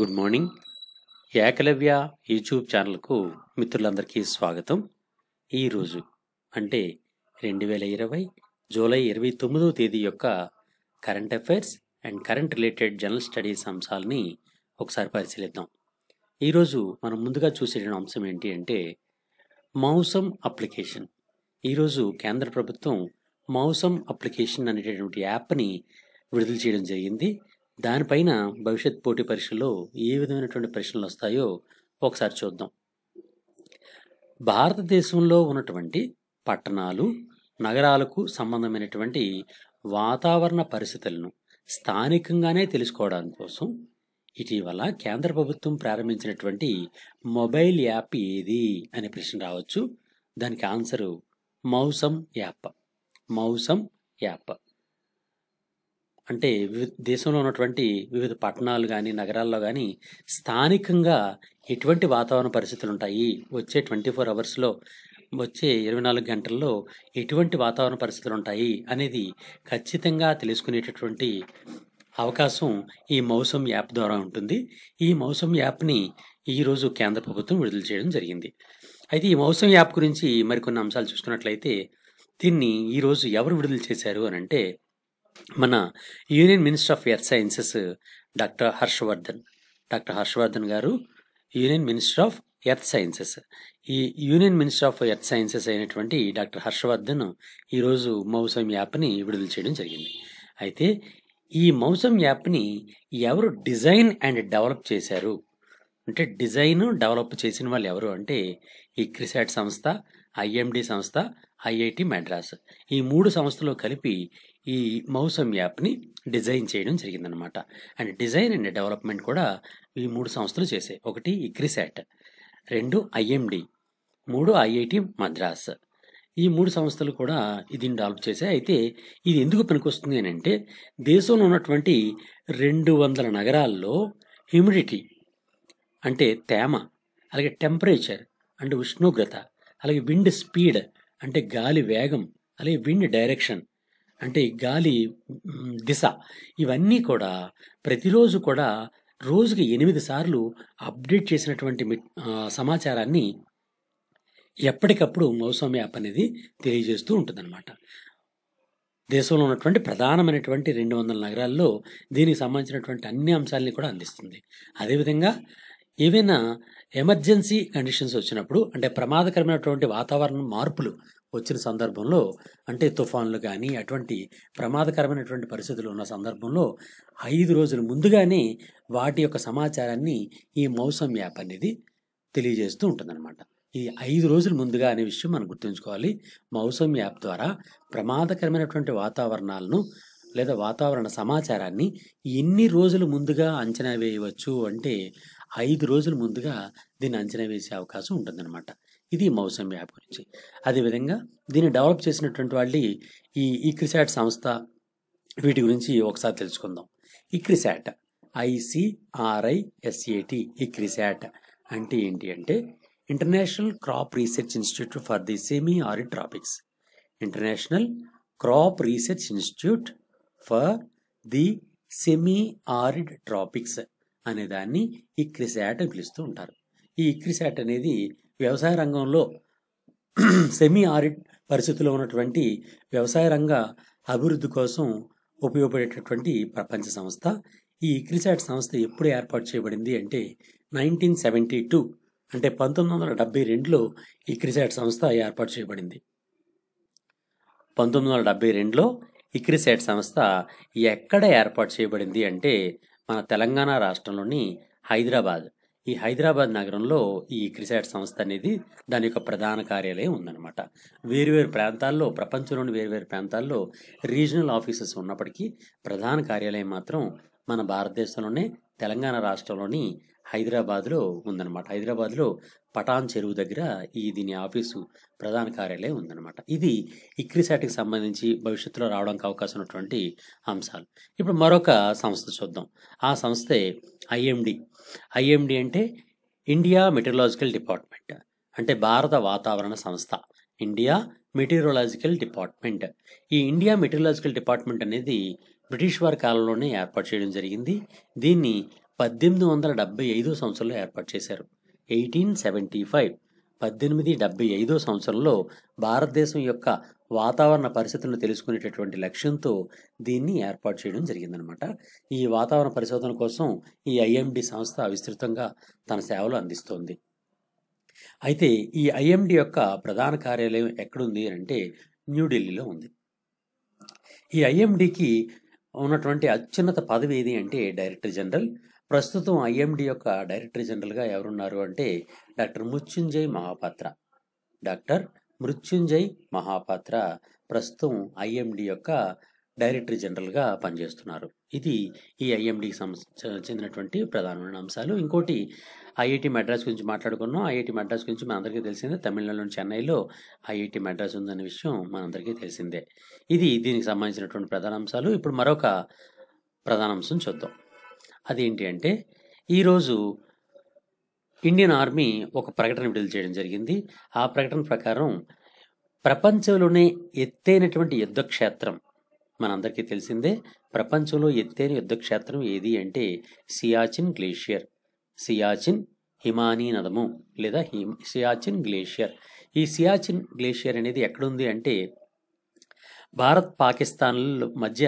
good morning Eklavya YouTube ఛానల్కు మిత్రులందరికీ స్వాగతం ఈరోజు అంటే రెండు వేల ఇరవై జూలై ఇరవై తొమ్మిదో తేదీ యొక్క current affairs and current related general studies అంశాలని ఒకసారి పరిశీలిద్దాం ఈరోజు మనం ముందుగా చూసే అంశం ఏంటి అంటే మౌసం అప్లికేషన్ ఈరోజు కేంద్ర ప్రభుత్వం మౌసం అప్లికేషన్ అనేటటువంటి యాప్ని విడుదల చేయడం జరిగింది దానిపైన భవిష్యత్ పోటీ పరీక్షల్లో ఏ విధమైనటువంటి ప్రశ్నలు వస్తాయో ఒకసారి చూద్దాం భారతదేశంలో ఉన్నటువంటి పట్టణాలు నగరాలకు సంబంధమైనటువంటి వాతావరణ పరిస్థితులను స్థానికంగానే తెలుసుకోవడం కోసం ఇటీవల కేంద్ర ప్రభుత్వం ప్రారంభించినటువంటి మొబైల్ యాప్ ఏది అనే ప్రశ్న రావచ్చు దానికి answer Mausam app Mausam app అంటే వివిధ దేశంలో ఉన్నటువంటి వివిధ పట్టణాలు కానీ నగరాల్లో కానీ స్థానికంగా ఎటువంటి వాతావరణ పరిస్థితులు ఉంటాయి వచ్చే ట్వంటీ ఫోర్ అవర్స్లో వచ్చే ఇరవై నాలుగు గంటల్లో ఎటువంటి వాతావరణ పరిస్థితులు ఉంటాయి అనేది ఖచ్చితంగా తెలుసుకునేటటువంటి అవకాశం ఈ మౌసం యాప్ ద్వారా ఉంటుంది ఈ మౌసం యాప్ని ఈరోజు కేంద్ర ప్రభుత్వం విడుదల చేయడం జరిగింది అయితే ఈ మౌసం యాప్ గురించి మరికొన్ని అంశాలు చూసుకున్నట్లయితే దీన్ని ఈరోజు ఎవరు విడుదల చేశారు అని అంటే మన union minister of earth sciences doctor Harshvardhan doctor Harshvardhan garu union minister of earth sciences ఈ union minister of earth sciences అయినటువంటి డాక్టర్ హర్షవర్ధన్ ఈరోజు మౌసం యాప్ని విడుదల చేయడం జరిగింది అయితే ఈ మౌసం యాప్ని ఎవరు డిజైన్ అండ్ డెవలప్ చేశారు అంటే డిజైన్ డెవలప్ చేసిన వాళ్ళు ఎవరు అంటే ఈ క్రిసాట్ సంస్థ ఐఎండి సంస్థ ఐఐటి మద్రాస్ ఈ మూడు సంస్థలు కలిపి ఈ మౌసం యాప్ని డిజైన్ చేయడం జరిగిందనమాట అండ్ డిజైన్ అండ్ డెవలప్మెంట్ కూడా ఈ మూడు సంస్థలు చేసాయి ఒకటి ఇగ్రిసాట్ రెండు ఐఎండి మూడు ఐఐటి మద్రాస్ ఈ మూడు సంస్థలు కూడా ఇది డెవలప్ చేశాయి అయితే ఇది ఎందుకు పనికొస్తుంది అని అంటే దేశంలో ఉన్నటువంటి రెండు వందల నగరాల్లో హ్యూమిడిటీ అంటే తేమ అలాగే టెంపరేచర్ అంటే ఉష్ణోగ్రత అలాగే విండ్ స్పీడ్ అంటే గాలి వేగం అలాగే విండ్ డైరెక్షన్ అంటే గాలి దిశ ఇవన్నీ కూడా ప్రతిరోజు కూడా రోజుకి ఎనిమిది సార్లు అప్డేట్ చేసినటువంటి సమాచారాన్ని ఎప్పటికప్పుడు మౌసం యాప్ అనేది తెలియజేస్తూ ఉంటుందన్నమాట దేశంలో ఉన్నటువంటి ప్రధానమైనటువంటి రెండు వందల నగరాల్లో దీనికి సంబంధించినటువంటి అన్ని అంశాలని కూడా అందిస్తుంది అదేవిధంగా ఏవైనా ఎమర్జెన్సీ కండిషన్స్ వచ్చినప్పుడు అంటే ప్రమాదకరమైనటువంటి వాతావరణ మార్పులు వచ్చిన సందర్భంలో అంటే తుఫాన్లు కానీ అటువంటి ప్రమాదకరమైనటువంటి పరిస్థితులు ఉన్న సందర్భంలో ఐదు రోజుల ముందుగానే వాటి యొక్క సమాచారాన్ని ఈ మౌసం యాప్ అనేది తెలియజేస్తూ ఉంటుందన్నమాట ఈ ఐదు రోజుల ముందుగా అనే విషయం మనం గుర్తుంచుకోవాలి మౌసం యాప్ ద్వారా ప్రమాదకరమైనటువంటి వాతావరణాలను లేదా వాతావరణ సమాచారాన్ని ఎన్ని రోజులు ముందుగా అంచనా వేయవచ్చు అంటే ఐదు రోజుల ముందుగా దీన్ని అంచనా వేసే అవకాశం ఉంటుందన్నమాట ఇది మౌసమ్ యాప్ గురించి అదేవిధంగా దీన్ని డెవలప్ చేసినటువంటి వాళ్ళు ఈ ఇక్రిసాట్ సంస్థ వీటి గురించి ఒకసారి తెలుసుకుందాం ఇక్రిసాట్ ఐసిఆర్ఐఎస్ఏటి ఇక్రిసాట్ అంటే ఏంటి అంటే international crop research institute for the semi arid tropics international crop research institute for the semi arid tropics అనే దాన్ని ఇక్రిసాట్ అని పిలుస్తూ ఉంటారు ఈ ఇక్రిసాట్ అనేది వ్యవసాయ రంగంలో సెమీ ఆరిడ్ పరిస్థితుల్లో ఉన్నటువంటి వ్యవసాయ రంగ అభివృద్ధి కోసం ఉపయోగపడేటటువంటి ప్రపంచ సంస్థ ఈ క్రిసాట్ సంస్థ ఎప్పుడు ఏర్పాటు చేయబడింది అంటే నైన్టీన్ సెవెంటీ టూ అంటే పంతొమ్మిది వందల డెబ్బై రెండులో ఈ క్రిసాట్ సంస్థ ఏర్పాటు చేయబడింది పంతొమ్మిది వందల డెబ్బై రెండులో ఇక్రిసెట్ సంస్థ ఎక్కడ ఏర్పాటు చేయబడింది అంటే మన తెలంగాణ రాష్ట్రంలోని హైదరాబాద్ ఈ హైదరాబాద్ నగరంలో ఈ క్రిసాట్ సంస్థ అనేది దాని యొక్క ప్రధాన కార్యాలయం ఉందన్నమాట వేరువేరు ప్రాంతాల్లో ప్రపంచంలోని వేరువేరు ప్రాంతాల్లో రీజనల్ ఆఫీసెస్ ఉన్నప్పటికీ ప్రధాన కార్యాలయం మాత్రం మన భారతదేశంలోనే తెలంగాణ రాష్ట్రంలోని హైదరాబాద్లో ఉందన్నమాట హైదరాబాద్లో పటాన్ చెరువు దగ్గర ఈ దీని ఆఫీసు ప్రధాన కార్యాలయం ఉందన్నమాట ఇది ఇక్రిసాట్కి సంబంధించి భవిష్యత్తులో రావడానికి అవకాశం ఉన్నటువంటి అంశాలు ఇప్పుడు మరొక సంస్థ చూద్దాం ఆ సంస్థే ఐఎండి ఐఎండి అంటే ఇండియా మెటీరలాజికల్ డిపార్ట్మెంట్ అంటే భారత వాతావరణ సంస్థ ఇండియా మెటీరియలాజికల్ డిపార్ట్మెంట్ ఈ ఇండియా మెటీరియలాజికల్ డిపార్ట్మెంట్ అనేది బ్రిటిష్ వారి కాలంలోనే ఏర్పాటు చేయడం జరిగింది దీన్ని పద్దెనిమిది వందల డెబ్బై ఐదో సంవత్సరంలో ఏర్పాటు చేశారు ఎయిటీన్ సెవెంటీ ఫైవ్ పద్దెనిమిది డెబ్బై ఐదో సంవత్సరంలో భారతదేశం యొక్క వాతావరణ పరిస్థితులను తెలుసుకునేటటువంటి లక్ష్యంతో దీన్ని ఏర్పాటు చేయడం జరిగిందనమాట ఈ వాతావరణ పరిశోధన కోసం ఈ ఐఎండి సంస్థ విస్తృతంగా తన సేవలు అందిస్తోంది అయితే ఈ ఐఎండి యొక్క ప్రధాన కార్యాలయం ఎక్కడుంది అంటే న్యూఢిల్లీలో ఉంది ఈ ఐఎండికి ఉన్నటువంటి అత్యున్నత పదవి ఏది అంటే డైరెక్టర్ జనరల్ ప్రస్తుతం ఐఎండి యొక్క డైరెక్టర్ జనరల్గా ఎవరున్నారు అంటే డాక్టర్ మృత్యుంజయ్ మహాపాత్ర డాక్టర్ మృత్యుంజయ్ మహాపాత్ర ప్రస్తుతం ఐఎండి యొక్క డైరెక్టర్ జనరల్గా పనిచేస్తున్నారు ఇది ఈ ఐఎండికి చెందినటువంటి ప్రధానమైన అంశాలు ఇంకోటి ఐఐటి మెడ్రాస్ గురించి మాట్లాడుకున్నాం ఐఐటి మెడ్రాస్ గురించి మనందరికీ తెలిసిందే తమిళనాడులోని చెన్నైలో ఐఐటి మెడ్రాస్ ఉందనే విషయం మనందరికీ తెలిసిందే ఇది దీనికి సంబంధించినటువంటి ప్రధాన అంశాలు ఇప్పుడు మరొక ప్రధాన అంశం చూద్దాం అదేంటి అంటే ఈరోజు ఇండియన్ ఆర్మీ ఒక ప్రకటన విడుదల చేయడం జరిగింది ఆ ప్రకటన ప్రకారం ప్రపంచంలోనే ఎత్తైనటువంటి యుద్ధక్షేత్రం మనందరికీ తెలిసిందే ప్రపంచంలో ఎత్తైన యుద్ధక్షేత్రం ఏది అంటే సియాచిన్ గ్లేషియర్ సియాచిన్ హిమానీ నదము లేదా హిమ్ సియాచిన్ గ్లేషియర్ ఈ సియాచిన్ గ్లేషియర్ అనేది ఎక్కడుంది అంటే భారత్ పాకిస్తాన్ల మధ్య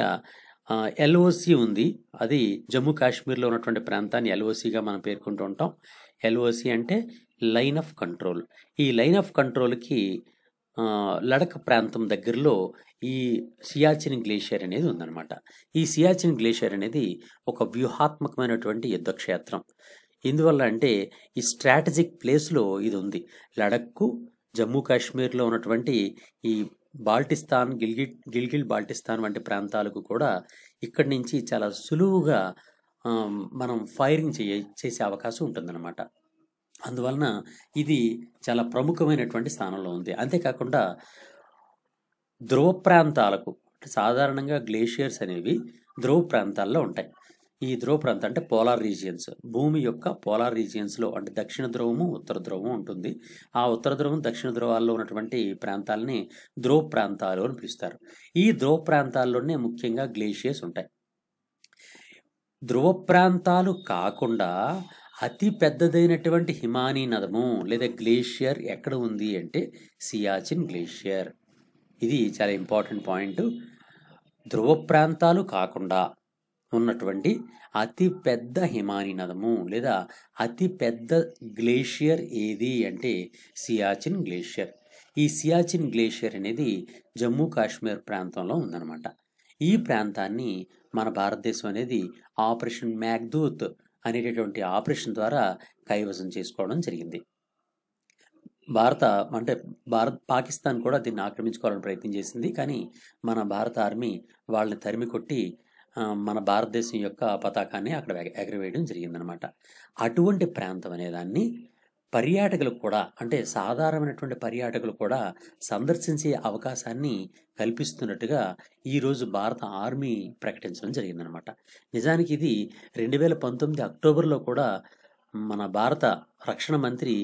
ఎల్ఓసి ఉంది అది జమ్మూ కాశ్మీర్లో ఉన్నటువంటి ప్రాంతాన్ని ఎల్ఓసిగా మనం పేర్కొంటూ ఉంటాం ఎల్ఓసి అంటే లైన్ ఆఫ్ కంట్రోల్ ఈ లైన్ ఆఫ్ కంట్రోల్కి లడక్ ప్రాంతం దగ్గరలో ఈ సియాచిన్ గ్లేషియర్ అనేది ఉందన్నమాట ఈ సియాచిన్ గ్లేషియర్ అనేది ఒక వ్యూహాత్మకమైనటువంటి యుద్ధక్షేత్రం ఎందువల్ల అంటే ఈ స్ట్రాటజిక్ ప్లేస్లో ఇది ఉంది లడక్కు జమ్మూ కాశ్మీర్లో ఉన్నటువంటి ఈ బాల్టిస్తాన్ గిల్గిట్ గిల్గిల్ బాల్టిస్తాన్ వంటి ప్రాంతాలకు కూడా ఇక్కడి నుంచి చాలా సులువుగా మనం ఫైరింగ్ చేయ చేసే అవకాశం ఉంటుందన్నమాట అందువలన ఇది చాలా ప్రముఖమైనటువంటి స్థానంలో ఉంది అంతేకాకుండా ధ్రువ ప్రాంతాలకు సాధారణంగా గ్లేషియర్స్ అనేవి ధ్రువ ప్రాంతాల్లో ఉంటాయి ఈ ధ్రువ ప్రాంతం అంటే పోలార్ రీజియన్స్ భూమి యొక్క పోలార్ రీజియన్స్లో అంటే దక్షిణ ధ్రువము ఉత్తర ధ్రువము ఉంటుంది ఆ ఉత్తర ధ్రువం దక్షిణ ధ్రువాల్లో ఉన్నటువంటి ప్రాంతాలని ధ్రువ ప్రాంతాలు అని పిలుస్తారు ఈ ధ్రువ ప్రాంతాల్లోనే ముఖ్యంగా గ్లేషియర్స్ ఉంటాయి ధ్రువ ప్రాంతాలు కాకుండా అతి పెద్దదైనటువంటి హిమానీ నదము లేదా గ్లేషియర్ ఎక్కడ ఉంది అంటే సియాచిన్ గ్లేషియర్ ఇది చాలా ఇంపార్టెంట్ పాయింట్ ధ్రువ ప్రాంతాలు కాకుండా ఉన్నటువంటి అతి పెద్ద హిమాని నదము లేదా అతి పెద్ద గ్లేషియర్ ఏది అంటే సియాచిన్ గ్లేషియర్ ఈ సియాచిన్ గ్లేషియర్ అనేది జమ్మూ కాశ్మీర్ ప్రాంతంలో ఉందన్నమాట ఈ ప్రాంతాన్ని మన భారతదేశం అనేది ఆపరేషన్ మ్యాగ్దూత్ అనేటటువంటి ఆపరేషన్ ద్వారా కైవసం చేసుకోవడం జరిగింది భారత అంటే భారత్ పాకిస్తాన్ కూడా దీన్ని ఆక్రమించుకోవాలని ప్రయత్నం చేసింది కానీ మన భారత ఆర్మీ వాళ్ళని తరిమి కొట్టి మన భారతదేశం యొక్క పతాకాన్ని అక్కడ ఎగరవేయడం జరిగిందనమాట అటువంటి ప్రాంతం అనేదాన్ని పర్యాటకులు కూడా అంటే సాధారణమైనటువంటి పర్యాటకులు కూడా సందర్శించే అవకాశాన్ని కల్పిస్తున్నట్టుగా ఈరోజు భారత ఆర్మీ ప్రకటించడం జరిగిందనమాట నిజానికి ఇది రెండు వేల పంతొమ్మిది అక్టోబర్లో కూడా మన భారత రక్షణ మంత్రి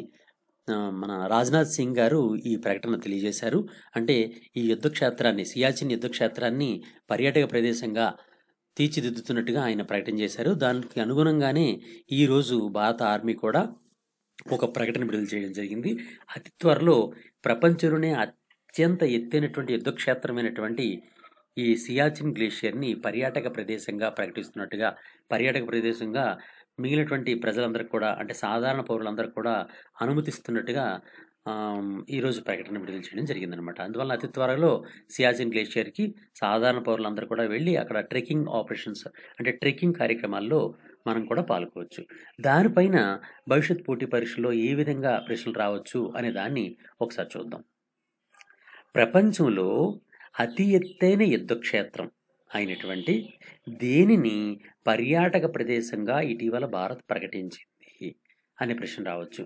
మన రాజ్నాథ్ సింగ్ గారు ఈ ప్రకటన తెలియజేశారు అంటే ఈ యుద్ధక్షేత్రాన్ని సియాచిన్ యుద్ధక్షేత్రాన్ని పర్యాటక ప్రదేశంగా తీర్చిదిద్దుతున్నట్టుగా ఆయన ప్రకటన చేశారు దానికి అనుగుణంగానే ఈరోజు భారత ఆర్మీ కూడా ఒక ప్రకటన విడుదల చేయడం జరిగింది అతి త్వరలో ప్రపంచంలోనే అత్యంత ఎత్తైనటువంటి యుద్ధక్షేత్రమైనటువంటి ఈ సియాచిన్ గ్లేషియర్ని పర్యాటక ప్రదేశంగా ప్రకటిస్తున్నట్టుగా పర్యాటక ప్రదేశంగా మిగిలినటువంటి ప్రజలందరూ కూడా అంటే సాధారణ పౌరులందరూ కూడా అనుమతిస్తున్నట్టుగా ఈరోజు ప్రకటన విడుదల చేయడం జరిగిందనమాట అందువల్ల అతి త్వరలో సియాజిన్ గ్లేషియర్కి సాధారణ పౌరులందరూ కూడా వెళ్ళి అక్కడ ట్రెక్కింగ్ ఆపరేషన్స్ అంటే ట్రెక్కింగ్ కార్యక్రమాల్లో మనం కూడా పాల్గొవచ్చు దానిపైన భవిష్యత్ పోటీ పరీక్షల్లో ఏ విధంగా ప్రశ్నలు రావచ్చు అనే దాన్ని ఒకసారి చూద్దాం ప్రపంచంలో అతి ఎత్తైన యుద్ధక్షేత్రం అయినటువంటి దేనిని పర్యాటక ప్రదేశంగా ఇటీవల భారత్ ప్రకటించింది అనే ప్రశ్న రావచ్చు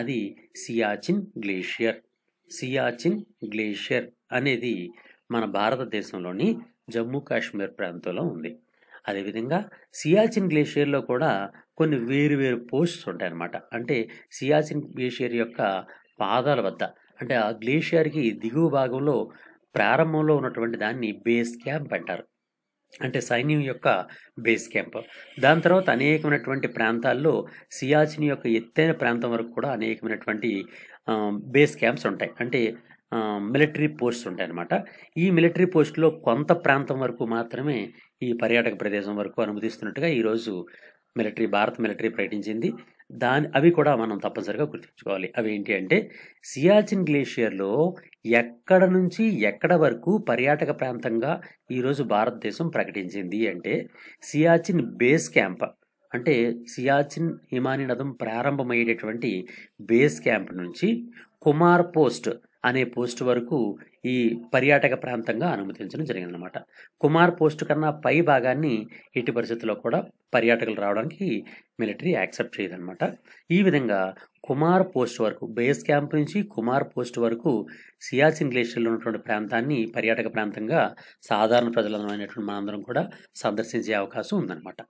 అది సియాచిన్ గ్లేషియర్ సియాచిన్ గ్లేషియర్ అనేది మన భారతదేశంలోని జమ్మూ కాశ్మీర్ ప్రాంతంలో ఉంది అదేవిధంగా సియాచిన్ గ్లేషియర్లో కూడా కొన్ని వేరు వేరు పోస్ట్స్ ఉంటాయన్నమాట అంటే సియాచిన్ గ్లేషియర్ యొక్క పాదాల వద్ద అంటే ఆ గ్లేషియర్కి దిగువ భాగంలో ప్రారంభంలో ఉన్నటువంటి దాన్ని బేస్ క్యాంప్ అంటారు అంటే సైన్యం యొక్క బేస్ క్యాంప్ దాని తర్వాత అనేకమైనటువంటి ప్రాంతాల్లో సియాచిన్ యొక్క ఎత్తైన ప్రాంతం వరకు కూడా అనేకమైనటువంటి బేస్ క్యాంప్స్ ఉంటాయి అంటే మిలిటరీ పోస్ట్ ఉంటాయి అన్నమాట ఈ మిలిటరీ పోస్ట్లో కొంత ప్రాంతం వరకు మాత్రమే ఈ పర్యాటక ప్రదేశం వరకు అనుమతిస్తున్నట్టుగా ఈరోజు మిలిటరీ భారత మిలిటరీ ప్రకటించింది దాని అవి కూడా మనం తప్పనిసరిగా గుర్తుంచుకోవాలి అవి ఏంటి అంటే సియాచిన్ గ్లేషియర్లో ఎక్కడ నుంచి ఎక్కడ వరకు పర్యాటక ప్రాంతంగా ఈరోజు భారతదేశం ప్రకటించింది అంటే సియాచిన్ బేస్ క్యాంప్ అంటే సియాచిన్ హిమాని నదం ప్రారంభమయ్యేటటువంటి బేస్ క్యాంప్ నుంచి కుమార్ పోస్ట్ అనే పోస్ట్ వరకు ఈ పర్యాటక ప్రాంతంగా అనుమతించడం జరిగిందనమాట కుమార్ పోస్ట్ కన్నా పై భాగాన్ని ఎట్టి పరిస్థితుల్లో కూడా పర్యాటకులు రావడానికి మిలిటరీ యాక్సెప్ట్ చేయదనమాట ఈ విధంగా కుమార్ పోస్ట్ వరకు బేస్ క్యాంప్ నుంచి కుమార్ పోస్ట్ వరకు సియాచిన్ గ్లేషియర్లో ఉన్నటువంటి ప్రాంతాన్ని పర్యాటక ప్రాంతంగా సాధారణ ప్రజలమైనటువంటి మనందరం కూడా సందర్శించే అవకాశం ఉందన్నమాట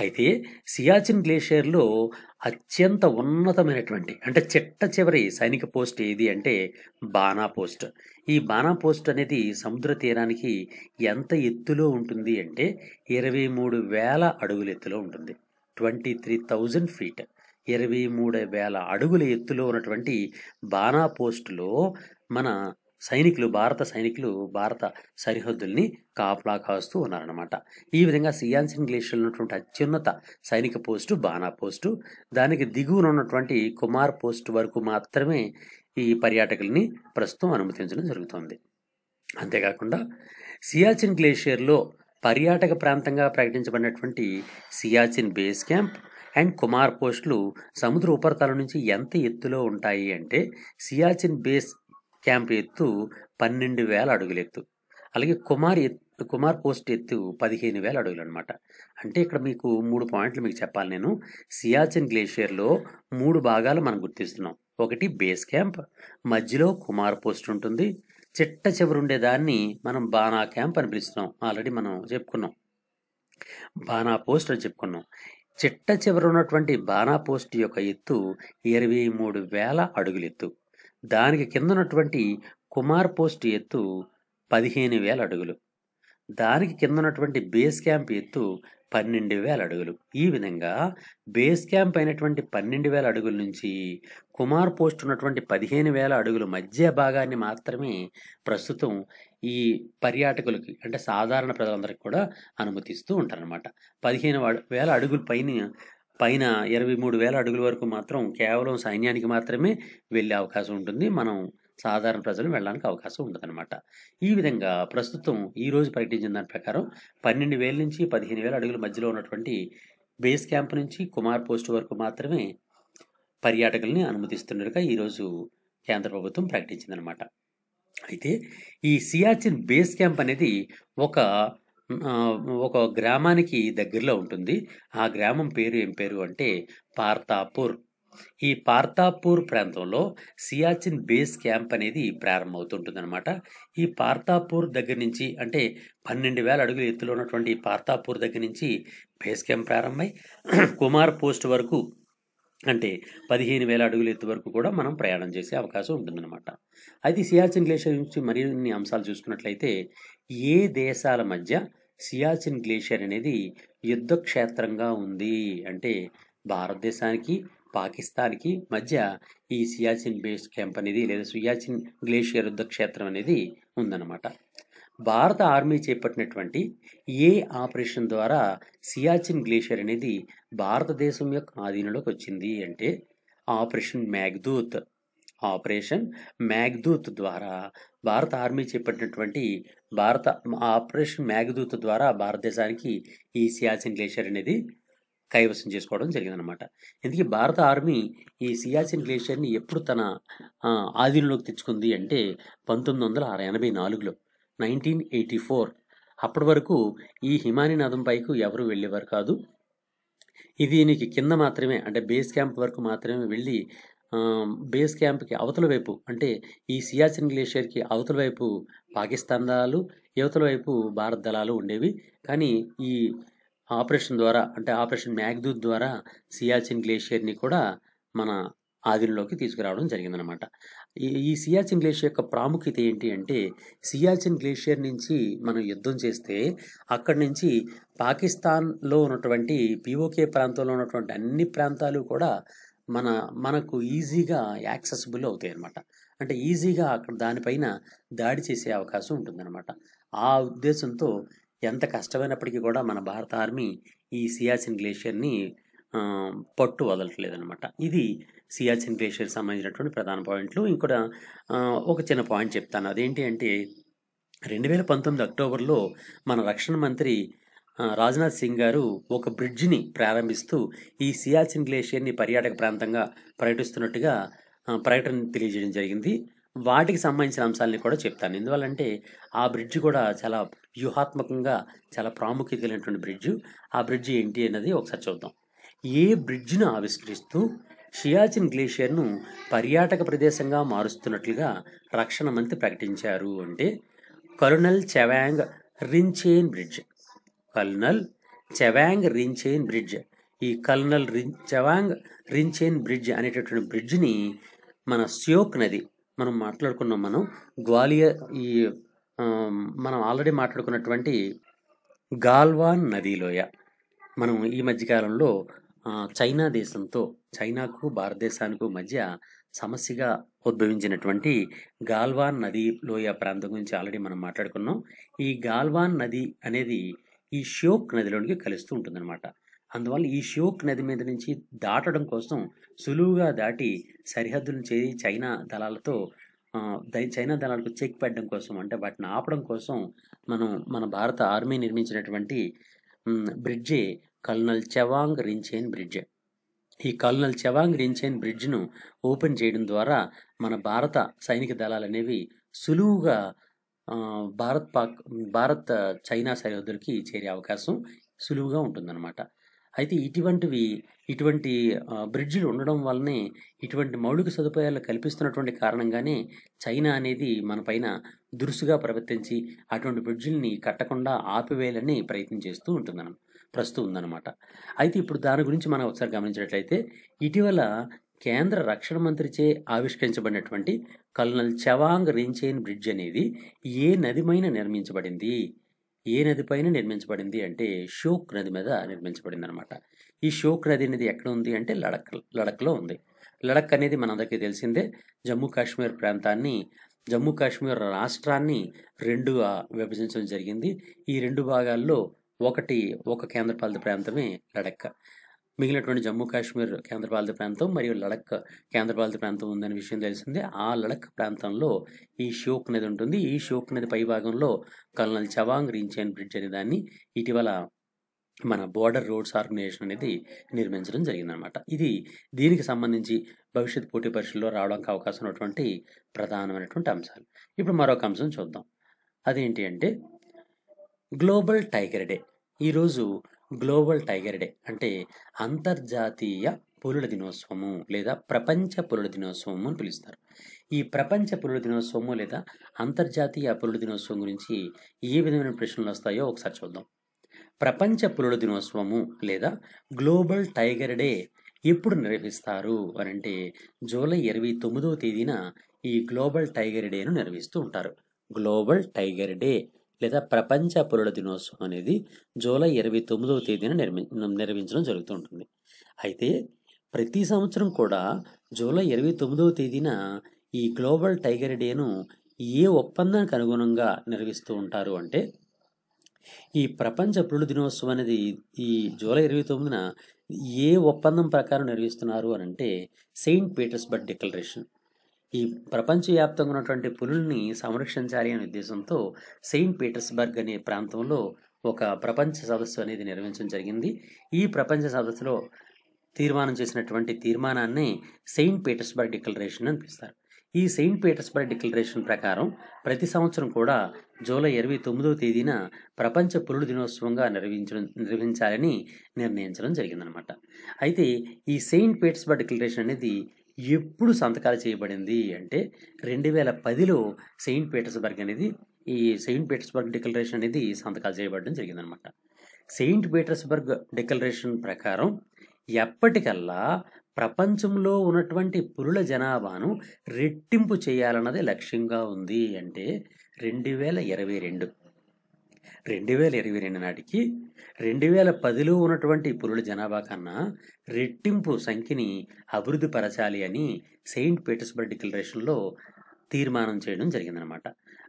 అయితే సియాచిన్ గ్లేషియర్లో అత్యంత ఉన్నతమైనటువంటి అంటే చెట్ట చివరి సైనిక పోస్ట్ ఏది అంటే బానా పోస్ట్ ఈ బానా పోస్ట్ అనేది సముద్ర తీరానికి ఎంత ఎత్తులో ఉంటుంది అంటే ఇరవై మూడు వేల అడుగుల ఎత్తులో ఉంటుంది ట్వంటీ త్రీ థౌజండ్ ఫీట్ ఇరవై మూడు వేల అడుగుల ఎత్తులో ఉన్నటువంటి బానా పోస్టులో మన సైనికులు భారత సైనికులు భారత సరిహద్దుల్ని కాపలా కాస్తూ ఉన్నారనమాట ఈ విధంగా సియాన్సిన్ గ్లేషియర్లో ఉన్నటువంటి అత్యున్నత సైనిక పోస్టు బాణా పోస్టు దానికి దిగువన ఉన్నటువంటి కుమార్ పోస్టు వరకు మాత్రమే ఈ పర్యాటకుల్ని ప్రస్తుతం అనుమతించడం జరుగుతుంది అంతేకాకుండా సియాచిన్ గ్లేషియర్లో పర్యాటక ప్రాంతంగా ప్రకటించబడినటువంటి Siachen base camp and Kumar పోస్టులు సముద్ర ఉపరితలం నుంచి ఎంత ఎత్తులో ఉంటాయి అంటే సియాచిన్ బేస్ క్యాంప్ ఎత్తు పన్నెండు వేల అడుగుల ఎత్తు అలాగే కుమార్ ఎత్తు కుమార్ పోస్ట్ ఎత్తు పదిహేను వేల అడుగులు అనమాట అంటే ఇక్కడ మీకు మూడు పాయింట్లు మీకు చెప్పాలి నేను సియాచిన్ గ్లేషియర్లో మూడు భాగాలు మనం గుర్తిస్తున్నాం ఒకటి బేస్ క్యాంప్ మధ్యలో కుమార్ పోస్ట్ ఉంటుంది చిట్ట చివరి ఉండేదాన్ని మనం బానా క్యాంప్ అని పిలుస్తున్నాం ఆల్రెడీ మనం చెప్పుకున్నాం బానా పోస్ట్ అని చెప్పుకున్నాం చిట్ట చివరి ఉన్నటువంటి బానా పోస్ట్ యొక్క ఎత్తు ఇరవై మూడు వేల అడుగులు ఎత్తు దానికి కిందనటువంటి కుమార్ పోస్ట్ ఎత్తు పదిహేను వేల అడుగులు దానికి కిందనటువంటి బేస్ క్యాంప్ ఎత్తు పన్నెండు వేల అడుగులు ఈ విధంగా బేస్ క్యాంప్ అయినటువంటి పన్నెండు వేల అడుగుల నుంచి కుమార్ పోస్ట్ ఉన్నటువంటి పదిహేను వేల అడుగుల మధ్య భాగాన్ని మాత్రమే ప్రస్తుతం ఈ పర్యాటకులకి అంటే సాధారణ ప్రజలందరికీ కూడా అనుమతిస్తూ ఉంటారనమాట పదిహేను వేల అడుగుల పైన పైన ఇరవై మూడు వేల అడుగుల వరకు మాత్రం కేవలం సైన్యానికి మాత్రమే వెళ్ళే అవకాశం ఉంటుంది మనం సాధారణ ప్రజలు వెళ్ళడానికి అవకాశం ఉండదన్నమాట ఈ విధంగా ప్రస్తుతం ఈరోజు ప్రకటించిన దాని ప్రకారం పన్నెండు వేల నుంచి పదిహేను వేల అడుగుల మధ్యలో ఉన్నటువంటి బేస్ క్యాంప్ నుంచి కుమార్ పోస్ట్ వరకు మాత్రమే పర్యాటకుల్ని అనుమతిస్తుండగా ఈరోజు కేంద్ర ప్రభుత్వం ప్రకటించిందనమాట అయితే ఈ సియాచిన్ బేస్ క్యాంప్ అనేది ఒక ఒక గ్రామానికి దగ్గరలో ఉంటుంది ఆ గ్రామం పేరు ఏం పేరు అంటే పార్తాపూర్ ఈ పార్తాపూర్ ప్రాంతంలో సియాచిన్ బేస్ క్యాంప్ అనేది అనమాట ఈ పార్తాపూర్ దగ్గర నుంచి అంటే పన్నెండు వేల అడుగుల ఎత్తులో ఉన్నటువంటి పార్తాపూర్ దగ్గర నుంచి బేస్ క్యాంప్ ప్రారంభమై కుమార్ పోస్ట్ వరకు అంటే పదిహేను వేల అడుగుల ఎత్తు వరకు కూడా మనం ప్రయాణం చేసే అవకాశం ఉంటుందన్నమాట అది సియాచిన్ గ్లేషియర్ నుంచి మరిన్ని అంశాలు చూసుకున్నట్లయితే ఏ దేశాల మధ్య సియాచిన్ గ్లేషియర్ అనేది యుద్ధ క్షేత్రంగా ఉంది అంటే భారతదేశానికి పాకిస్తాన్కి మధ్య ఈ సియాచిన్ బేస్ క్యాంప్ అనేది లేదా సియాచిన్ గ్లేషియర్ యుద్ధ క్షేత్రం అనేది ఉందన్నమాట భారత ఆర్మీ చేపట్టినటువంటి ఏ ఆపరేషన్ ద్వారా సియాచిన్ గ్లేషియర్ అనేది భారతదేశం యొక్క ఆధీనంలోకి వచ్చింది అంటే ఆపరేషన్ మ్యాగ్దూత్ ఆపరేషన్ మ్యాగ్దూత్ ద్వారా భారత ఆర్మీ చేపట్టినటువంటి భారత ఆపరేషన్ మ్యాగ్దూత్ ద్వారా భారతదేశానికి ఈ సియాచిన్ గ్లేషియర్ అనేది కైవసం చేసుకోవడం జరిగిందనమాట ఇందుకే భారత ఆర్మీ ఈ సియాచిన్ గ్లేషియర్ని ఎప్పుడు తన ఆధీనంలోకి తెచ్చుకుంది అంటే పంతొమ్మిది వందల ఎనభై నాలుగులో నైన్టీన్ ఎయిటీ ఫోర్ అప్పటి వరకు ఈ హిమాని నదం పైకి ఎవరు వెళ్ళేవారు కాదు ఇది నీకు కింద మాత్రమే అంటే బేస్ క్యాంప్ వరకు మాత్రమే వెళ్ళి బేస్ క్యాంప్కి అవతల వైపు అంటే ఈ సియాచిన్ గ్లేషియర్కి అవతల వైపు పాకిస్తాన్ దళాలు యువతల వైపు భారత్ దళాలు ఉండేవి కానీ ఈ ఆపరేషన్ ద్వారా అంటే ఆపరేషన్ మ్యాగ్దూత్ ద్వారా సియాచిన్ గ్లేషియర్ని కూడా మన ఆధీనంలోకి తీసుకురావడం జరిగిందనమాట ఈ సియాచిన్ గ్లేషియర్ యొక్క ప్రాముఖ్యత ఏంటి అంటే సియాచిన్ గ్లేషియర్ నుంచి మనం యుద్ధం చేస్తే అక్కడి నుంచి పాకిస్తాన్లో ఉన్నటువంటి పిఓకే ప్రాంతంలో ఉన్నటువంటి అన్ని ప్రాంతాలు కూడా మన మనకు ఈజీగా యాక్సెసిబుల్ అవుతాయి అన్నమాట అంటే ఈజీగా అక్కడ దానిపైన దాడి చేసే అవకాశం ఉంటుందన్నమాట ఆ ఉద్దేశంతో ఎంత కష్టమైనప్పటికీ కూడా మన భారత ఆర్మీ ఈ సియాచిన్ గ్లేషియర్ని పట్టు వదలట్లేదు అనమాట ఇది సియాచిన్ గ్లేషియర్ సంబంధించినటువంటి ప్రధాన పాయింట్లు ఇంకొక ఒక చిన్న పాయింట్ చెప్తాను అదేంటి అంటే రెండు వేల పంతొమ్మిది అక్టోబర్లో మన రక్షణ మంత్రి రాజ్నాథ్ సింగ్ గారు ఒక బ్రిడ్జిని ప్రారంభిస్తూ ఈ సియాచిన్ గ్లేషియర్ని పర్యాటక ప్రాంతంగా పర్యటిస్తున్నట్టుగా పర్యటన తెలియజేయడం జరిగింది వాటికి సంబంధించిన అంశాలని కూడా చెప్తాను ఎందువల్లంటే ఆ బ్రిడ్జ్ కూడా చాలా వ్యూహాత్మకంగా చాలా ప్రాముఖ్యత కలిగినటువంటి బ్రిడ్జ్ ఆ బ్రిడ్జ్ ఏంటి అన్నది ఒకసారి చూద్దాం ఏ బ్రిడ్జ్ను ఆవిష్కరిస్తూ షియాచిన్ గ్లేషియర్ను పర్యాటక ప్రదేశంగా మారుస్తున్నట్లుగా రక్షణ మంత్రి ప్రకటించారు అంటే colonel Chewang Rinchen bridge colonel Chewang Rinchen bridge ఈ కల్నల్ రిన్ చెవాంగ్ రిన్చేన్ బ్రిడ్జ్ అనేటటువంటి బ్రిడ్జ్ని మన స్యోక్ నది మనం మాట్లాడుకున్నాం మనం గ్వాలియర్ ఈ మనం ఆల్రెడీ మాట్లాడుకున్నటువంటి గాల్వాన్ నదిలోయ మనం ఈ మధ్యకాలంలో చైనా దేశంతో చైనాకు భారతదేశానికి మధ్య సమస్యగా ఉద్భవించినటువంటి గాల్వాన్ నది లోయ ప్రాంతం గురించి ఆల్రెడీ మనం మాట్లాడుకున్నాం ఈ గాల్వాన్ నది అనేది ఈ షోక్ నదిలోనికి కలుస్తూ ఉంటుందన్నమాట అందువల్ల ఈ షోక్ నది మీద నుంచి దాటడం కోసం సులువుగా దాటి సరిహద్దులను చేరి చైనా దళాలతో చైనా దళాలకు చెక్ పెట్టడం కోసం అంటే వాటిని ఆపడం కోసం మనం మన భారత ఆర్మీ నిర్మించినటువంటి బ్రిడ్జే కల్నల్ చవాంగ్ రించేన్ బ్రిడ్జ్ ఈ కల్నల్ చవాంగ్ రించేన్ బ్రిడ్జ్ను ఓపెన్ చేయడం ద్వారా మన భారత సైనిక దళాలు అనేవి సులువుగా భారత్ పాక్ భారత్ చైనా సరిహద్దులకి చేరే అవకాశం సులువుగా ఉంటుందన్నమాట అయితే ఇటువంటివి ఇటువంటి బ్రిడ్జిలు ఉండడం వల్లనే ఇటువంటి మౌలిక సదుపాయాలు కల్పిస్తున్నటువంటి కారణంగానే చైనా అనేది మనపైన దురుసుగా ప్రవర్తించి అటువంటి బ్రిడ్జిల్ని కట్టకుండా ఆపివేయాలని ప్రయత్నం చేస్తూ ఉంటుందన్నమాట ప్రస్తుతం ఉందన్నమాట అయితే ఇప్పుడు దాని గురించి మనం ఒకసారి గమనించినట్లయితే ఇటీవల కేంద్ర రక్షణ మంత్రిచే ఆవిష్కరించబడినటువంటి కల్నల్ చవాంగ్ రించేన్ బ్రిడ్జ్ అనేది ఏ నదిపైన నిర్మించబడింది ఏ నదిపైన నిర్మించబడింది అంటే షోక్ నది మీద నిర్మించబడింది అనమాట ఈ షోక్ నది అనేది ఎక్కడ ఉంది అంటే లడక్ లడక్లో ఉంది లడక్ అనేది మనందరికీ తెలిసిందే జమ్మూ కాశ్మీర్ ప్రాంతాన్ని జమ్మూ కాశ్మీర్ రాష్ట్రాన్ని రెండుగా విభజించడం జరిగింది ఈ రెండు భాగాల్లో ఒకటి ఒక కేంద్రపాలిత ప్రాంతమే లడక్ మిగిలినటువంటి జమ్మూ కాశ్మీర్ కేంద్రపాలిత ప్రాంతం మరియు లడక్ కేంద్రపాలిత ప్రాంతం ఉందనే విషయం తెలిసిందే ఆ లడక్ ప్రాంతంలో ఈ షోక్ నది ఉంటుంది ఈ షోక్ నది పై భాగంలో కల్నల్ చవాంగ్ రించేన్ బ్రిడ్జ్ అనే దాన్ని ఇటీవల మన బోర్డర్ రోడ్స్ ఆర్గనైజేషన్ అనేది నిర్మించడం జరిగిందనమాట ఇది దీనికి సంబంధించి భవిష్యత్ పోటీ పరీక్షల్లో రావడానికి అవకాశం ఉన్నటువంటి ప్రధానమైనటువంటి అంశాలు ఇప్పుడు మరొక అంశం చూద్దాం అదేంటి అంటే గ్లోబల్ టైగర్ డే ఈరోజు గ్లోబల్ టైగర్ డే అంటే అంతర్జాతీయ పులుల దినోత్సవము లేదా ప్రపంచ పులుల దినోత్సవము అని పిలుస్తారు ఈ ప్రపంచ పులుల దినోత్సవము లేదా అంతర్జాతీయ పులుల దినోత్సవం గురించి ఏ విధమైన ప్రశ్నలు వస్తాయో ఒకసారి చూద్దాం ప్రపంచ పులుల దినోత్సవము లేదా గ్లోబల్ టైగర్ డే ఎప్పుడు నిర్వహిస్తారు అని అంటే జూలై ఇరవై తొమ్మిదవ తేదీన ఈ గ్లోబల్ టైగర్ డేను నిర్వహిస్తూ ఉంటారు గ్లోబల్ టైగర్ డే లేదా ప్రపంచ పురుల దినోత్సవం అనేది జూలై ఇరవై తొమ్మిదవ తేదీన నిర్మి నిర్వహించడం జరుగుతుంటుంది అయితే ప్రతి సంవత్సరం కూడా జూలై ఇరవై తొమ్మిదవ తేదీన ఈ గ్లోబల్ టైగర్ డేను ఏ ఒప్పందానికి అనుగుణంగా నిర్వహిస్తూ ఉంటారు అంటే ఈ ప్రపంచ పురుల దినోత్సవం అనేది ఈ జూలై ఇరవై తొమ్మిదిన ఏ ఒప్పందం ప్రకారం నిర్వహిస్తున్నారు అని అంటే సెయింట్ పీటర్స్బర్గ్ డిక్లరేషన్ ఈ ప్రపంచవ్యాప్తంగా ఉన్నటువంటి పులుల్ని సంరక్షించాలి అనే ఉద్దేశంతో సెయింట్ పీటర్స్బర్గ్ అనే ప్రాంతంలో ఒక ప్రపంచ సదస్సు అనేది నిర్వహించడం జరిగింది ఈ ప్రపంచ సదస్సులో తీర్మానం చేసినటువంటి తీర్మానాన్ని సెయింట్ పీటర్స్బర్గ్ డిక్లరేషన్ అని పిలుస్తారు ఈ సెయింట్ పీటర్స్బర్గ్ డిక్లరేషన్ ప్రకారం ప్రతి సంవత్సరం కూడా జూలై ఇరవై తొమ్మిదవ తేదీన ప్రపంచ పులుల దినోత్సవంగా నిర్వహించడం నిర్వహించాలని నిర్ణయించడం జరిగిందనమాట అయితే ఈ సెయింట్ పీటర్స్బర్గ్ డిక్లరేషన్ అనేది ఎప్పుడు సంతకాలు చేయబడింది అంటే రెండు వేల పదిలో సెయింట్ పీటర్స్బర్గ్ అనేది ఈ సెయింట్ పీటర్స్బర్గ్ డిక్లరేషన్ అనేది సంతకాలు చేయబడడం జరిగిందనమాట సెయింట్ పీటర్స్బర్గ్ డిక్లరేషన్ ప్రకారం ఎప్పటికల్లా ప్రపంచంలో ఉన్నటువంటి పురుల జనాభాను రెట్టింపు చేయాలన్నది లక్ష్యంగా ఉంది అంటే రెండు వేల ఇరవై రెండు రెండు వేల ఇరవై రెండు నాటికి రెండు వేల పదిలో ఉన్నటువంటి పురుల జనాభా కన్నా రెట్టింపు సంఖ్యని అభివృద్ధి పరచాలి అని సెయింట్ పీటర్స్బర్గ్ డిక్లరేషన్లో తీర్మానం చేయడం జరిగిందనమాట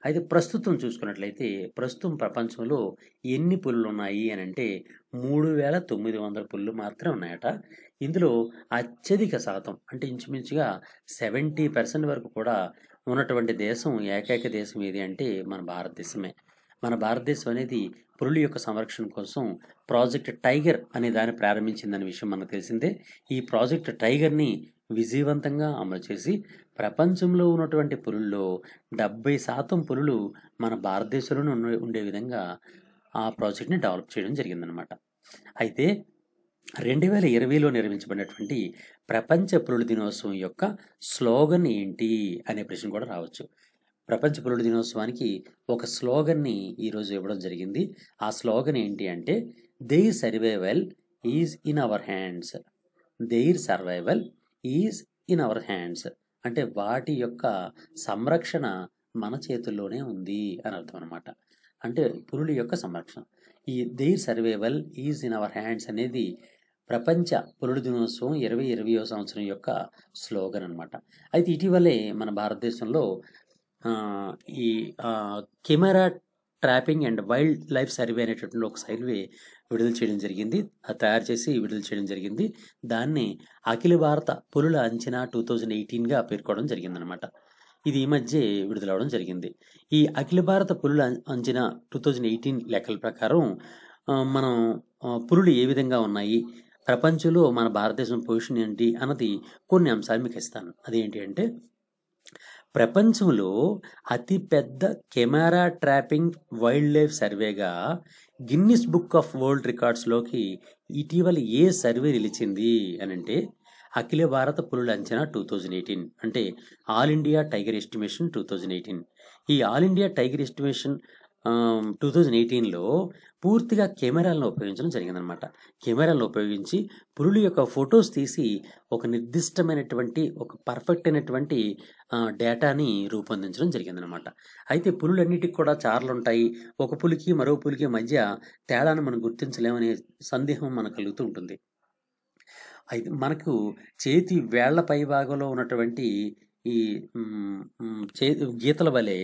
అయితే ప్రస్తుతం చూసుకున్నట్లయితే ప్రస్తుతం ప్రపంచంలో ఎన్ని పులులు ఉన్నాయి అని అంటే మూడు వేల తొమ్మిది వందల పులులు మాత్రమే ఉన్నాయట ఇందులో అత్యధిక శాతం అంటే ఇంచుమించుగా సెవెంటీ పర్సెంట్ వరకు కూడా ఉన్నటువంటి దేశం ఏకైక దేశం ఏది అంటే మన భారతదేశమే మన భారతదేశం అనేది పురుల యొక్క సంరక్షణ కోసం ప్రాజెక్ట్ టైగర్ అనే దాన్ని ప్రారంభించిందనే విషయం మనకు తెలిసిందే ఈ ప్రాజెక్ట్ టైగర్ని విజయవంతంగా అమలు చేసి ప్రపంచంలో ఉన్నటువంటి పులుల్లో డెబ్బై శాతం పులులు మన భారతదేశంలోనే ఉండే విధంగా ఆ ప్రాజెక్ట్ని డెవలప్ చేయడం జరిగిందనమాట అయితే రెండు వేల ఇరవైలో నిర్మించబడినటువంటి ప్రపంచ పురుల దినోత్సవం యొక్క స్లోగన్ ఏంటి అనే ప్రశ్న కూడా రావచ్చు ప్రపంచ పురుడు దినోత్సవానికి ఒక స్లోగన్ని ఈరోజు ఇవ్వడం జరిగింది ఆ స్లోగన్ ఏంటి అంటే their survival is in our hands their survival is in our hands అంటే వాటి యొక్క సంరక్షణ మన చేతుల్లోనే ఉంది అని అర్థం అనమాట అంటే పురుడి యొక్క సంరక్షణ ఈ their survival is in our hands అనేది ప్రపంచ పురుడు దినోత్సవం ఇరవై ఇరవయో సంవత్సరం యొక్క స్లోగన్ అనమాట అయితే ఇటీవలే మన భారతదేశంలో ఈ camera trapping and wildlife survey అనేటటువంటి ఒక సర్వే విడుదల చేయడం జరిగింది తయారు చేసి విడుదల చేయడం జరిగింది దాన్ని అఖిల భారత పులుల అంచనా టూ థౌజండ్ ఎయిటీన్గా పేర్కోవడం జరిగిందనమాట ఇది ఈ మధ్య విడుదలవడం జరిగింది ఈ అఖిల భారత పులుల అంచనా టూ థౌజండ్ ఎయిటీన్ లెక్కల ప్రకారం మనం పులులు ఏ విధంగా ఉన్నాయి ప్రపంచంలో మన భారతదేశం పొజిషన్ ఏంటి అన్నది కొన్ని అంశాలు మీకు ఇస్తాను అదేంటి అంటే ప్రపంచంలో అతిపెద్ద కెమెరా ట్రాపింగ్ వైల్డ్ లైఫ్ సర్వేగా గిన్నిస్ బుక్ ఆఫ్ వరల్డ్ రికార్డ్స్లోకి ఇటీవల ఏ సర్వే నిలిచింది అని అంటే అఖిల భారత పులుల అంచనా టూ థౌజండ్ ఎయిటీన్ అంటే all India tiger estimation two thousand eighteen ఈ all India tiger estimation two thousand ఎయిటీన్లో పూర్తిగా కెమెరాలను ఉపయోగించడం జరిగిందనమాట కెమెరాలను ఉపయోగించి పులుల యొక్క ఫొటోస్ తీసి ఒక నిర్దిష్టమైనటువంటి ఒక పర్ఫెక్ట్ అయినటువంటి డేటాని రూపొందించడం జరిగిందనమాట అయితే పులులన్నిటికి కూడా చార్లు ఉంటాయి ఒక పులికి మరో పులికి మధ్య తేడాను మనం గుర్తించలేమనే సందేహం మనకు కలుగుతూ ఉంటుంది అయితే మనకు చేతి వేళ్ల పై భాగంలో ఉన్నటువంటి ఈ చే గీతల వలె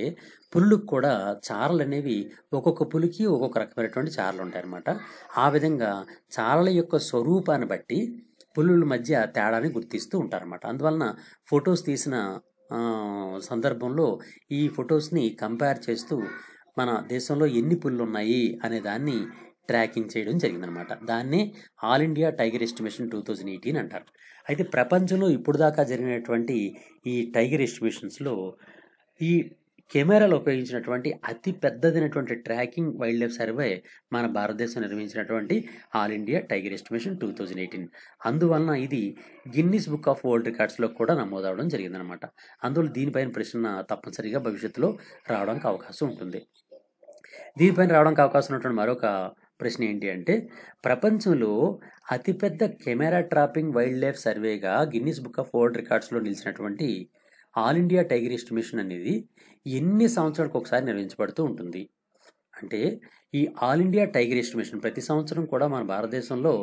పులులకు కూడా చారలు అనేవి ఒక్కొక్క పులికి ఒక్కొక్క రకమైనటువంటి చారలు ఉంటాయన్నమాట ఆ విధంగా చారల యొక్క స్వరూపాన్ని బట్టి పులుల మధ్య తేడాన్ని గుర్తిస్తూ ఉంటారన్నమాట అందువలన ఫొటోస్ తీసిన సందర్భంలో ఈ ఫొటోస్ని కంపేర్ చేస్తూ మన దేశంలో ఎన్ని పుల్లు ఉన్నాయి అనే దాన్ని ట్రాకింగ్ చేయడం జరిగిందనమాట దాన్నే all India tiger estimation two thousand eighteen అంటారు అయితే ప్రపంచంలో ఇప్పుడు దాకా జరిగినటువంటి ఈ టైగర్ ఎస్టిమేషన్స్లో ఈ కెమెరాలు ఉపయోగించినటువంటి అతి పెద్దదైనటువంటి ట్రాకింగ్ వైల్డ్ లైఫ్ సర్వే మన భారతదేశం నిర్వహించినటువంటి all India tiger estimation two thousand eighteen అందువలన ఇది గిన్నిస్ బుక్ ఆఫ్ వరల్డ్ రికార్డ్స్లో కూడా నమోదవడం జరిగిందనమాట అందువల్ల దీనిపైన ప్రశ్న తప్పనిసరిగా భవిష్యత్తులో రావడానికి అవకాశం ఉంటుంది దీనిపైన రావడానికి అవకాశం ఉన్నటువంటి మరొక ప్రశ్న ఏంటి అంటే ప్రపంచంలో అతిపెద్ద కెమెరా ట్రాపింగ్ వైల్డ్ లైఫ్ సర్వేగా గిన్నిస్ బుక్ ఆఫ్ వరల్డ్ రికార్డ్స్లో నిలిచినటువంటి ఆల్ ఇండియా టైగర్ ఎస్టిమేషన్ అనేది ఎన్ని సంవత్సరాలకు ఒకసారి నిర్వహించబడుతూ ఉంటుంది అంటే ఈ ఆల్ ఇండియా టైగర్ ఎస్టిమేషన్ ప్రతి సంవత్సరం కూడా మన భారతదేశంలో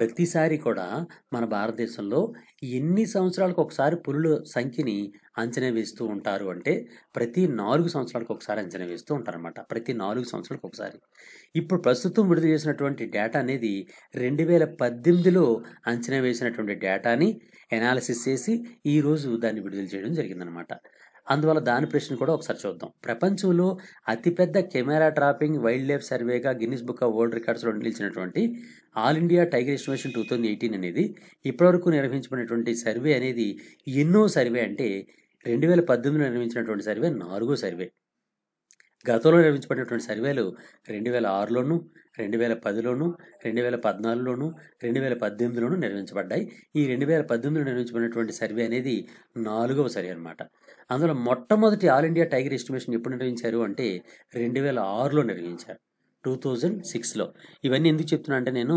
ప్రతిసారి కూడా మన భారతదేశంలో ఎన్ని సంవత్సరాలకు ఒకసారి పులుల సంఖ్యని అంచనా వేస్తూ ఉంటారు అంటే ప్రతి నాలుగు సంవత్సరాలకు ఒకసారి అంచనా వేస్తూ ఉంటారనమాట ప్రతి నాలుగు సంవత్సరాలకు ఒకసారి ఇప్పుడు ప్రస్తుతం విడుదల చేసినటువంటి డేటా అనేది రెండు వేల పద్దెనిమిదిలో అంచనా వేసినటువంటి డేటాని ఎనాలిసిస్ చేసి ఈరోజు దాన్ని విడుదల చేయడం జరిగిందనమాట అందువల్ల దాని ప్రశ్న కూడా ఒకసారి చూద్దాం ప్రపంచంలో అతిపెద్ద కెమెరా ట్రాపింగ్ వైల్డ్ లైఫ్ సర్వేగా గిన్నిస్ బుక్ ఆఫ్ వరల్డ్ రికార్డ్స్లో నిలిచినటువంటి all India tiger estimation two thousand eighteen అనేది ఇప్పటివరకు నిర్వహించబడినటువంటి సర్వే అనేది ఎన్నో సర్వే అంటే రెండు వేల పద్దెనిమిదిలో నిర్వహించినటువంటి సర్వే నాలుగో సర్వే గతంలో నిర్వహించబడినటువంటి సర్వేలు రెండు వేల ఆరులోనూ రెండు వేల పదిలోను రెండు వేల పద్నాలుగులోను రెండు వేల పద్దెనిమిదిలోను నిర్వహించబడ్డాయి ఈ రెండు వేల పద్దెనిమిదిలో నిర్వహించబడినటువంటి సర్వే అనేది నాలుగవ సర్వే అనమాట అందులో మొట్టమొదటి ఆల్ ఇండియా టైగర్ ఎస్టిమేషన్ ఎప్పుడు నిర్వహించారు అంటే రెండు వేల ఆరులో నిర్వహించారు టూ థౌజండ్ సిక్స్లో ఇవన్నీ ఎందుకు చెప్తున్నా అంటే నేను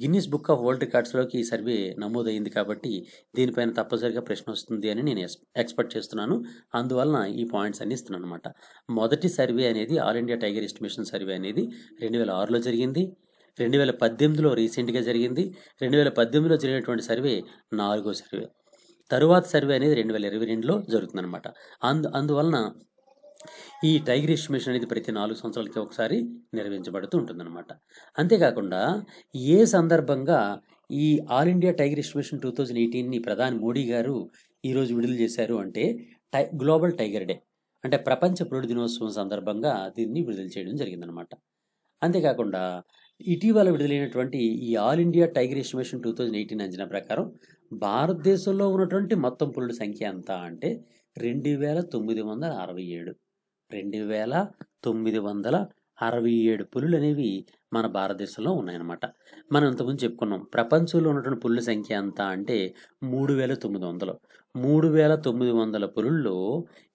గిన్నిస్ బుక్ ఆఫ్ వరల్డ్ రికార్డ్స్లోకి ఈ సర్వే నమోదైంది కాబట్టి దీనిపైన తప్పనిసరిగా ప్రశ్న వస్తుంది అని నేను ఎక్స్పెక్ట్ చేస్తున్నాను అందువలన ఈ పాయింట్స్ అన్ని ఇస్తున్నాను అనమాట మొదటి సర్వే అనేది all India tiger estimation survey అనేది రెండు వేల ఆరులో జరిగింది రెండు వేల పద్దెనిమిదిలో రీసెంట్గా జరిగింది రెండు వేల పద్దెనిమిదిలో జరిగినటువంటి సర్వే నాలుగో సర్వే తరువాత సర్వే అనేది రెండు వేల ఇరవై రెండులో జరుగుతుందన్నమాట అందు అందువలన ఈ టైగ్రిష్ మిషన్ అనేది ప్రతి నాలుగు సంవత్సరాలకి ఒకసారి నిర్వహించబడుతూ ఉంటుందన్నమాట అంతేకాకుండా ఏ సందర్భంగా ఈ all India tiger mission two thousand ఎయిటీన్ని ప్రధాని మోడీ గారు ఈరోజు విడుదల చేశారు అంటే టై గ్లోబల్ టైగర్ డే అంటే ప్రపంచ పురుడు దినోత్సవం సందర్భంగా దీన్ని విడుదల చేయడం జరిగిందనమాట అంతేకాకుండా ఇటీవల విడుదలైనటువంటి ఈ all India tiger estimation two thousand eighteen అంచనా ప్రకారం భారతదేశంలో ఉన్నటువంటి మొత్తం పులుల సంఖ్య ఎంత అంటే రెండు వేల తొమ్మిది వందల అరవై ఏడు రెండు వేల తొమ్మిది వందల అరవై ఏడు పులులు అనేవి మన భారతదేశంలో ఉన్నాయన్నమాట మనం ఇంతకుముందు చెప్పుకున్నాం ప్రపంచంలో ఉన్నటువంటి పులుల సంఖ్య ఎంత అంటే మూడు వేల తొమ్మిది వందలు మూడు వేల తొమ్మిది వందల పులుల్లో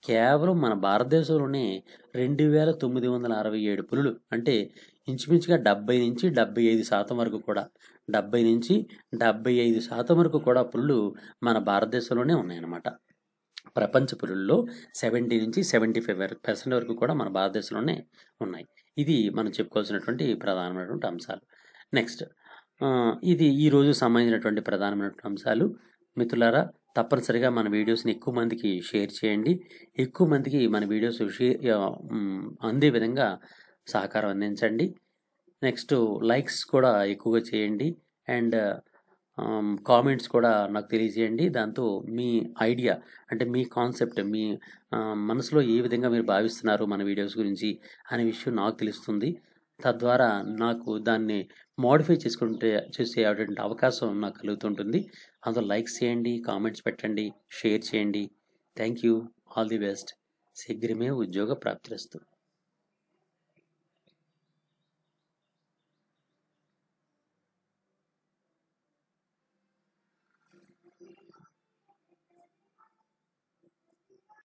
కేవలం మన భారతదేశంలోనే రెండు వేల తొమ్మిది వందల అరవై ఏడు పులులు అంటే ఇంచుమించుగా డెబ్బై నుంచి డెబ్బై ఐదు శాతం వరకు కూడా డెబ్బై నుంచి డెబ్బై ఐదు శాతం వరకు కూడా పులులు మన భారతదేశంలోనే ఉన్నాయన్నమాట ప్రపంచ పురుల్లో సెవెంటీ నుంచి సెవెంటీ ఫైవ్ పర్సెంట్ వరకు కూడా మన భారతదేశంలోనే ఉన్నాయి ఇది మనం చెప్పుకోవాల్సినటువంటి ప్రధానమైనటువంటి అంశాలు నెక్స్ట్ ఇది ఈరోజు సంబంధించినటువంటి ప్రధానమైనటువంటి అంశాలు మిత్రులారా తప్పనిసరిగా మన వీడియోస్ని ఎక్కువ మందికి షేర్ చేయండి ఎక్కువ మందికి మన వీడియోస్ అందే విధంగా సహకారం అందించండి నెక్స్ట్ లైక్స్ కూడా ఎక్కువగా చేయండి అండ్ కామెంట్స్ కూడా నాకు తెలియజేయండి దాంతో మీ ఐడియా అంటే మీ కాన్సెప్ట్ మీ మనసులో ఏ విధంగా మీరు భావిస్తున్నారు మన వీడియోస్ గురించి అనే విషయం నాకు తెలుస్తుంది తద్వారా నాకు దాన్ని మోడిఫై చేసుకుంటే చేసే అవకాశం నాకు కలుగుతుంటుంది అందులో లైక్స్ చేయండి కామెంట్స్ పెట్టండి షేర్ చేయండి thank you all the best శీఘ్రమే ఉద్యోగ ప్రాప్తిరస్తు